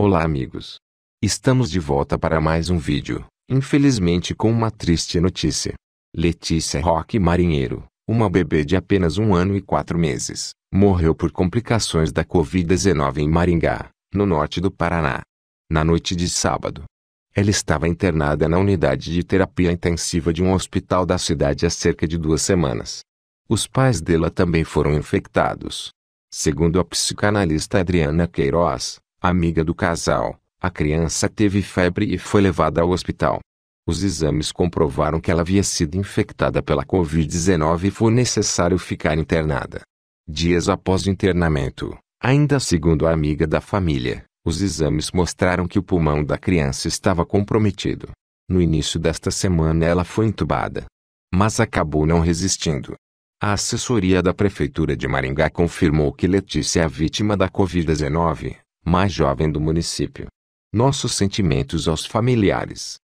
Olá amigos! Estamos de volta para mais um vídeo, infelizmente com uma triste notícia. Letícia Roque Marinheiro, uma bebê de apenas um ano e quatro meses, morreu por complicações da Covid-19 em Maringá, no norte do Paraná. Na noite de sábado, ela estava internada na unidade de terapia intensiva de um hospital da cidade há cerca de duas semanas. Os pais dela também foram infectados. Segundo a psicanalista Adriana Queiroz, amiga do casal, a criança teve febre e foi levada ao hospital. Os exames comprovaram que ela havia sido infectada pela Covid-19 e foi necessário ficar internada. Dias após o internamento, ainda segundo a amiga da família, os exames mostraram que o pulmão da criança estava comprometido. No início desta semana ela foi entubada, mas acabou não resistindo. A assessoria da Prefeitura de Maringá confirmou que Letícia é vítima da Covid-19 mais jovem do município. Nossos sentimentos aos familiares.